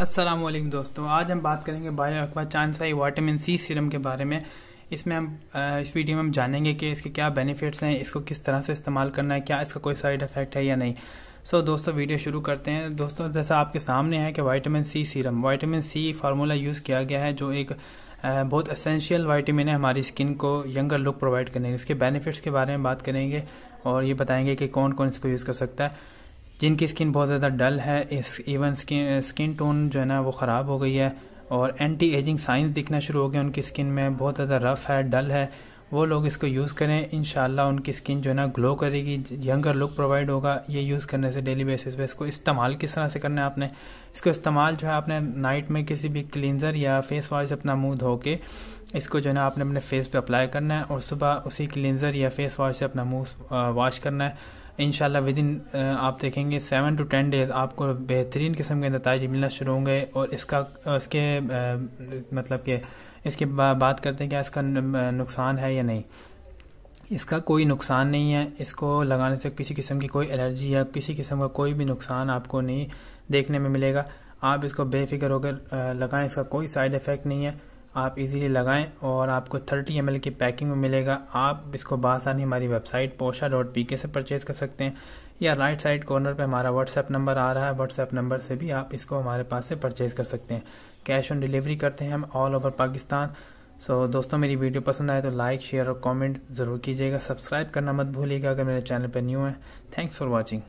अस्सलाम वालेकुम दोस्तों आज हम बात करेंगे बायो अकवा चांसाई वाइटामिन सी सीरम के बारे में इसमें हम इस वीडियो में हम जानेंगे कि इसके क्या बेनिफिट्स हैं इसको किस तरह से इस्तेमाल करना है क्या इसका कोई साइड इफ़ेक्ट है या नहीं सो so, दोस्तों वीडियो शुरू करते हैं दोस्तों जैसा आपके सामने है कि vitamin C serum vitamin C formula use किया गया है जो एक बहुत असेंशियल वाइटामिन है हमारी स्किन को यंगर लुक प्रोवाइड करने इसके बेनिफिट्स के बारे में बात करेंगे और ये बताएंगे कि कौन कौन इसको यूज़ कर सकता है जिनकी स्किन बहुत ज़्यादा डल है इस इवन स्किन स्किन टोन जो है ना वो ख़राब हो गई है और एंटी एजिंग साइंस दिखना शुरू हो गया उनकी स्किन में बहुत ज़्यादा रफ़ है डल है वो लोग इसको यूज़ करें इन उनकी स्किन जो है ना ग्लो करेगी यंगर लुक प्रोवाइड होगा ये यूज़ करने से डेली बेसिस पे इसको इस्तेमाल किस तरह से करना है आपने इसको इस्तेमाल जो है आपने नाइट में किसी भी क्लिनजर या फेस वॉश से अपना मुंह धो के इसको जो है ना आपने अपने फेस पे अप्लाई करना है और सुबह उसी क्लिनजर या फेस वॉश से अपना मुंह वॉश करना है इन विद इन आप देखेंगे सेवन टू टेन डेज़ आपको बेहतरीन किस्म के नतज मिलना शुरू होंगे और इसका इसके मतलब के इसके बात करते हैं क्या इसका नुकसान है या नहीं इसका कोई नुकसान नहीं है इसको लगाने से किसी किस्म की कोई एलर्जी या किसी किस्म का कोई भी नुकसान आपको नहीं देखने में मिलेगा आप इसको बेफिक्र होकर लगाएं इसका कोई साइड इफ़ेक्ट नहीं है आप इजीली लगाएं और आपको 30 एम की पैकिंग में मिलेगा आप इसको बासानी हमारी वेबसाइट पोशा डॉट पी के से परचेज़ कर सकते हैं या राइट साइड कॉर्नर पे हमारा व्हाट्सएप नंबर आ रहा है व्हाट्सएप नंबर से भी आप इसको हमारे पास से परचेज़ कर सकते हैं कैश ऑन डिलीवरी करते हैं हम all over Pakistan so so, दोस्तों मेरी वीडियो पसंद आए तो लाइक शेयर और कमेंट ज़रूर कीजिएगा सब्सक्राइब करना मत भूलिएगा अगर मेरे चैनल पर न्यू है थैंक्स फॉर वॉचिंग